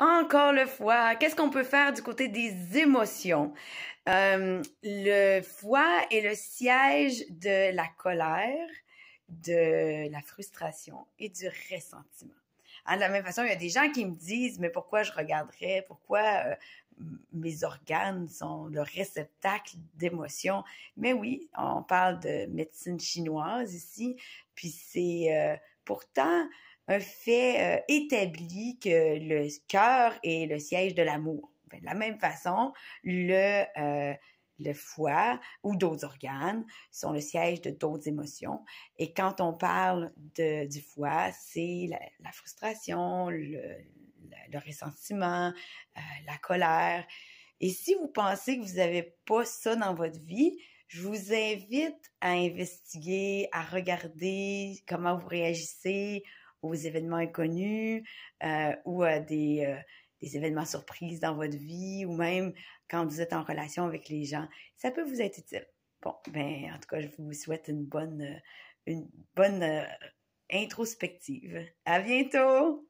Encore le foie. Qu'est-ce qu'on peut faire du côté des émotions? Euh, le foie est le siège de la colère, de la frustration et du ressentiment. Hein, de la même façon, il y a des gens qui me disent, mais pourquoi je regarderais? Pourquoi euh, mes organes sont le réceptacle d'émotions. Mais oui, on parle de médecine chinoise ici, puis c'est euh, pourtant un fait établit euh, établi que le cœur est le siège de l'amour. Ben, de la même façon, euh, le, foie ou d'autres organes sont le siège de d'autres émotions. Et quand on parle de, du foie, c'est la, frustration, le, ressentiment, euh, la colère. Et si vous pensez que vous n'avez pas ça dans votre vie, je vous invite à investiguer, à regarder comment vous réagissez aux événements inconnus euh, ou à euh, des, événements surprises dans votre vie ou même quand vous êtes en relation avec les gens. Ça peut vous être utile. Bon, ben, en tout cas, je vous souhaite une bonne, euh, une bonne introspective. À bientôt!